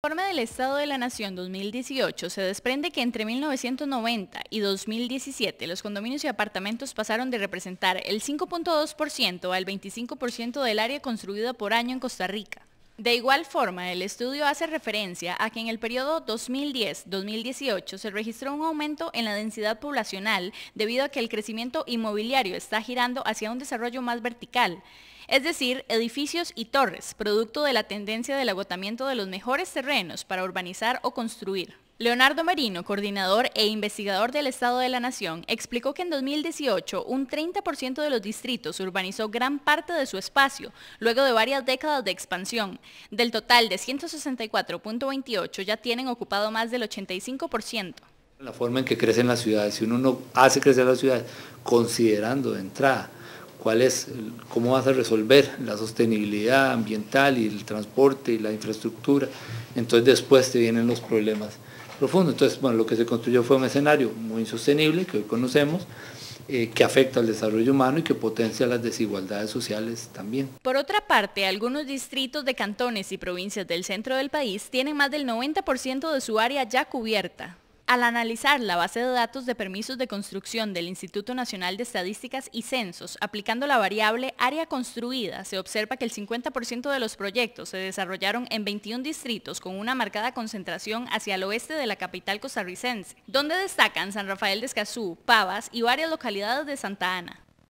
El informe del Estado de la Nación 2018 se desprende que entre 1990 y 2017 los condominios y apartamentos pasaron de representar el 5.2% al 25% del área construida por año en Costa Rica. De igual forma, el estudio hace referencia a que en el periodo 2010-2018 se registró un aumento en la densidad poblacional debido a que el crecimiento inmobiliario está girando hacia un desarrollo más vertical, es decir, edificios y torres, producto de la tendencia del agotamiento de los mejores terrenos para urbanizar o construir. Leonardo Merino, coordinador e investigador del Estado de la Nación, explicó que en 2018 un 30% de los distritos urbanizó gran parte de su espacio, luego de varias décadas de expansión. Del total de 164.28 ya tienen ocupado más del 85%. La forma en que crecen las ciudades, si uno no hace crecer las ciudades considerando de entrada cómo vas a resolver la sostenibilidad ambiental y el transporte y la infraestructura, entonces después te vienen los problemas profundo. Entonces, bueno, lo que se construyó fue un escenario muy insostenible que hoy conocemos, eh, que afecta al desarrollo humano y que potencia las desigualdades sociales también. Por otra parte, algunos distritos de cantones y provincias del centro del país tienen más del 90% de su área ya cubierta. Al analizar la base de datos de permisos de construcción del Instituto Nacional de Estadísticas y Censos, aplicando la variable área construida, se observa que el 50% de los proyectos se desarrollaron en 21 distritos con una marcada concentración hacia el oeste de la capital costarricense, donde destacan San Rafael de Escazú, Pavas y varias localidades de Santa Ana.